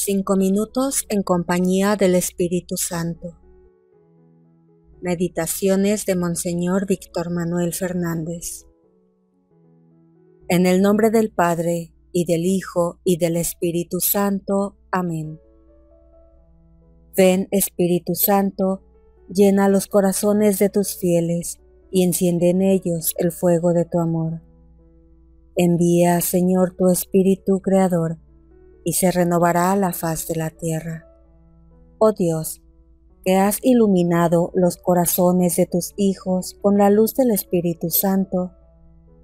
Cinco minutos en compañía del Espíritu Santo. Meditaciones de Monseñor Víctor Manuel Fernández. En el nombre del Padre, y del Hijo, y del Espíritu Santo. Amén. Ven, Espíritu Santo, llena los corazones de tus fieles, y enciende en ellos el fuego de tu amor. Envía, Señor, tu Espíritu Creador, y se renovará la faz de la tierra. Oh Dios, que has iluminado los corazones de tus hijos con la luz del Espíritu Santo,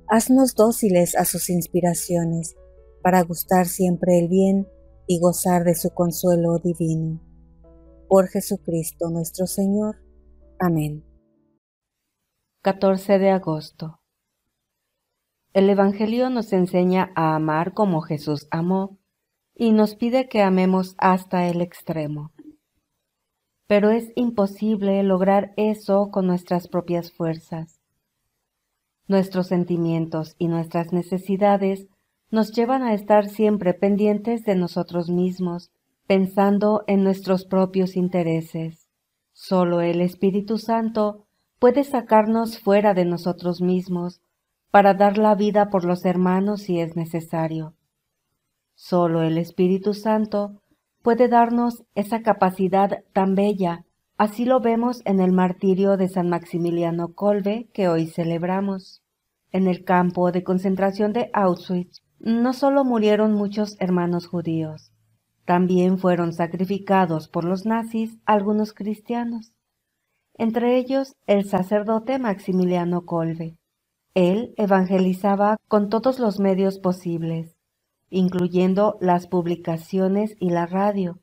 haznos dóciles a sus inspiraciones, para gustar siempre el bien y gozar de su consuelo divino. Por Jesucristo nuestro Señor. Amén. 14 de agosto. El Evangelio nos enseña a amar como Jesús amó y nos pide que amemos hasta el extremo. Pero es imposible lograr eso con nuestras propias fuerzas. Nuestros sentimientos y nuestras necesidades nos llevan a estar siempre pendientes de nosotros mismos, pensando en nuestros propios intereses. Solo el Espíritu Santo puede sacarnos fuera de nosotros mismos para dar la vida por los hermanos si es necesario. Solo el Espíritu Santo puede darnos esa capacidad tan bella. Así lo vemos en el martirio de San Maximiliano Kolbe que hoy celebramos. En el campo de concentración de Auschwitz no solo murieron muchos hermanos judíos, también fueron sacrificados por los nazis algunos cristianos, entre ellos el sacerdote Maximiliano Kolbe. Él evangelizaba con todos los medios posibles incluyendo las publicaciones y la radio,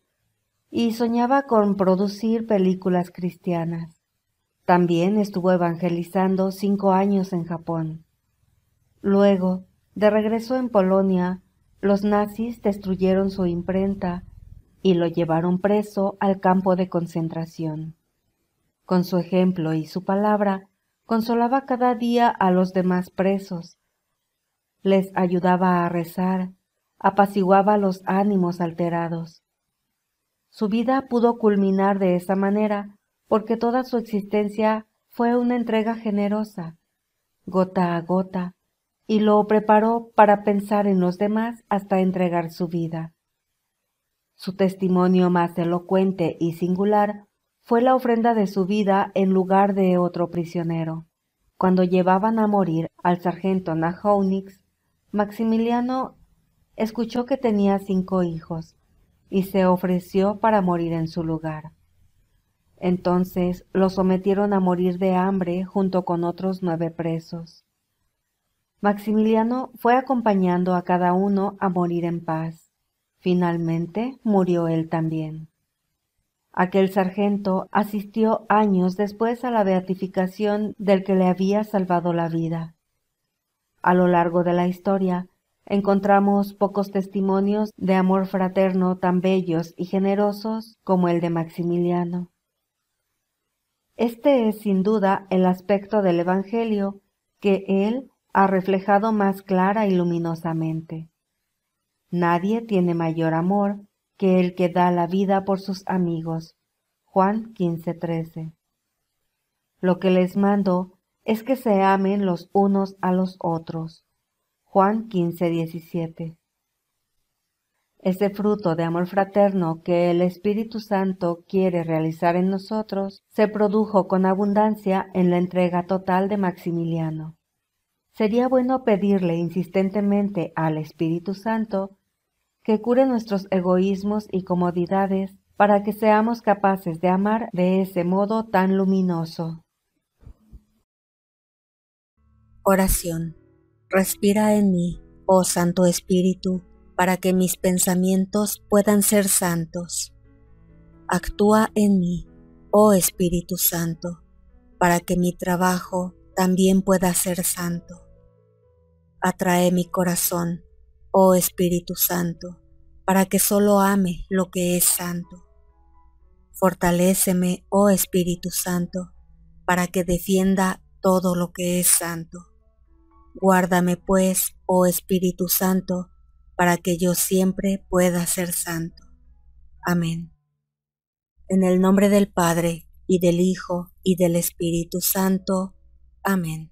y soñaba con producir películas cristianas. También estuvo evangelizando cinco años en Japón. Luego, de regreso en Polonia, los nazis destruyeron su imprenta y lo llevaron preso al campo de concentración. Con su ejemplo y su palabra, consolaba cada día a los demás presos, les ayudaba a rezar apaciguaba los ánimos alterados. Su vida pudo culminar de esa manera porque toda su existencia fue una entrega generosa, gota a gota, y lo preparó para pensar en los demás hasta entregar su vida. Su testimonio más elocuente y singular fue la ofrenda de su vida en lugar de otro prisionero. Cuando llevaban a morir al sargento Nahonix, Maximiliano escuchó que tenía cinco hijos y se ofreció para morir en su lugar. Entonces lo sometieron a morir de hambre junto con otros nueve presos. Maximiliano fue acompañando a cada uno a morir en paz. Finalmente murió él también. Aquel sargento asistió años después a la beatificación del que le había salvado la vida. A lo largo de la historia encontramos pocos testimonios de amor fraterno tan bellos y generosos como el de Maximiliano. Este es sin duda el aspecto del Evangelio que él ha reflejado más clara y luminosamente. Nadie tiene mayor amor que el que da la vida por sus amigos. Juan 15:13. Lo que les mando es que se amen los unos a los otros Juan 15, Ese fruto de amor fraterno que el Espíritu Santo quiere realizar en nosotros se produjo con abundancia en la entrega total de Maximiliano. Sería bueno pedirle insistentemente al Espíritu Santo que cure nuestros egoísmos y comodidades para que seamos capaces de amar de ese modo tan luminoso. Oración Respira en mí, oh Santo Espíritu, para que mis pensamientos puedan ser santos. Actúa en mí, oh Espíritu Santo, para que mi trabajo también pueda ser santo. Atrae mi corazón, oh Espíritu Santo, para que solo ame lo que es santo. Fortaléceme, oh Espíritu Santo, para que defienda todo lo que es santo. Guárdame pues, oh Espíritu Santo, para que yo siempre pueda ser santo. Amén. En el nombre del Padre, y del Hijo, y del Espíritu Santo. Amén.